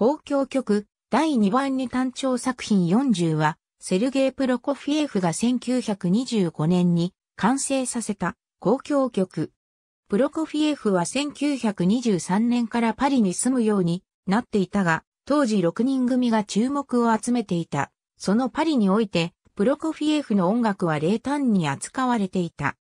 公共曲第2番に単調作品40は、セルゲイ・プロコフィエフが1925年に完成させた公共曲。プロコフィエフは1923年からパリに住むようになっていたが、当時6人組が注目を集めていた。そのパリにおいて、プロコフィエフの音楽は冷淡に扱われていた。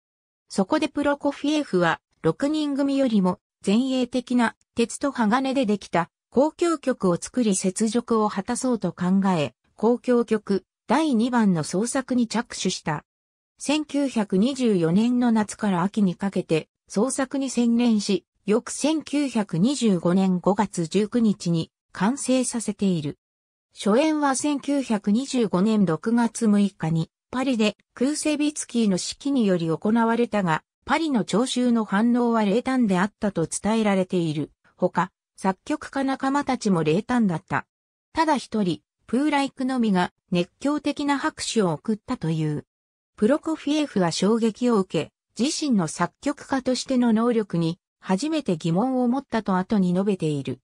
そこでプロコフィエフは、6人組よりも前衛的な鉄と鋼でできた交響曲を作り雪辱を果たそうと考え、交響曲第2番の創作に着手した。1924年の夏から秋にかけて創作に専念し、翌1925年5月19日に完成させている。初演は1925年6月6日にパリでクーセビツキーの指揮により行われたが、パリの聴衆の反応は冷淡であったと伝えられている。ほか、作曲家仲間たちも冷淡だった。ただ一人、プーライクのみが熱狂的な拍手を送ったという。プロコフィエフは衝撃を受け、自身の作曲家としての能力に初めて疑問を持ったと後に述べている。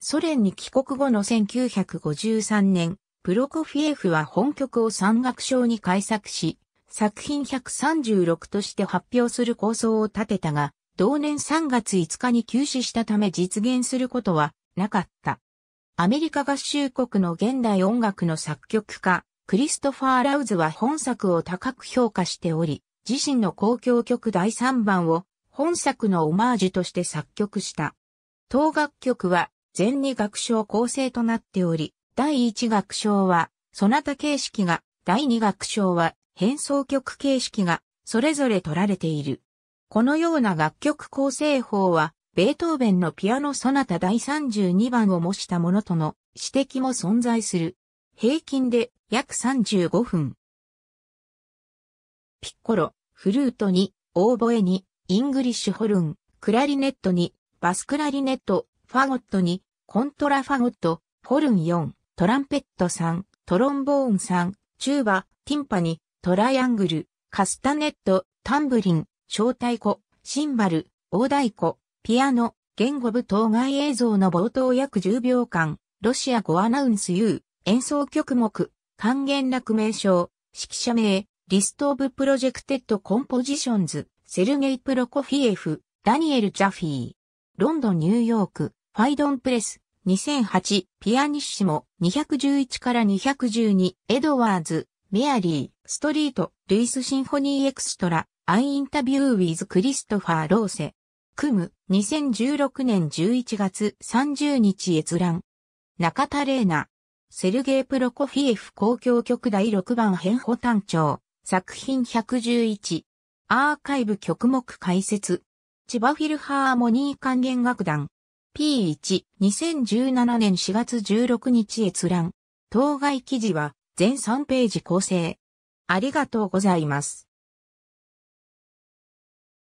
ソ連に帰国後の1953年、プロコフィエフは本曲を山岳賞に改作し、作品136として発表する構想を立てたが、同年3月5日に休止したため実現することはなかった。アメリカ合衆国の現代音楽の作曲家、クリストファー・ラウズは本作を高く評価しており、自身の公共曲第3番を本作のオマージュとして作曲した。当楽曲は全2楽章構成となっており、第1楽章はソナタ形式が、第2楽章は変奏曲形式がそれぞれ取られている。このような楽曲構成法は、ベートーベンのピアノソナタ第32番を模したものとの指摘も存在する。平均で約35分。ピッコロ、フルートに、オーボエに、イングリッシュホルン、クラリネットに、バスクラリネット、ファゴットに、コントラファゴット、ホルン4、トランペット3、トロンボーン3、チューバ、ティンパニ、トライアングル、カスタネット、タンブリン、小太鼓、シンバル、大太鼓、ピアノ、言語部当該映像の冒頭約10秒間、ロシア語アナウンス U、演奏曲目、還元楽名称、指揮者名、リストオブプロジェクテッドコンポジションズ、セルゲイ・プロコフィエフ、ダニエル・ジャフィー。ロンドン・ニューヨーク、ファイドンプレス、2008、ピアニッシモ、211から212、エドワーズ、メアリー、ストリート、ルイス・シンフォニー・エクストラ、アイインタビューウィズクリストファー・ローセ。クム、2016年11月30日閲覧。中田玲奈。セルゲイ・プロコフィエフ公共曲第6番編補単調。作品111。アーカイブ曲目解説。千葉フィルハーモニー管弦楽団。P1、2017年4月16日閲覧。当該記事は全3ページ構成。ありがとうございます。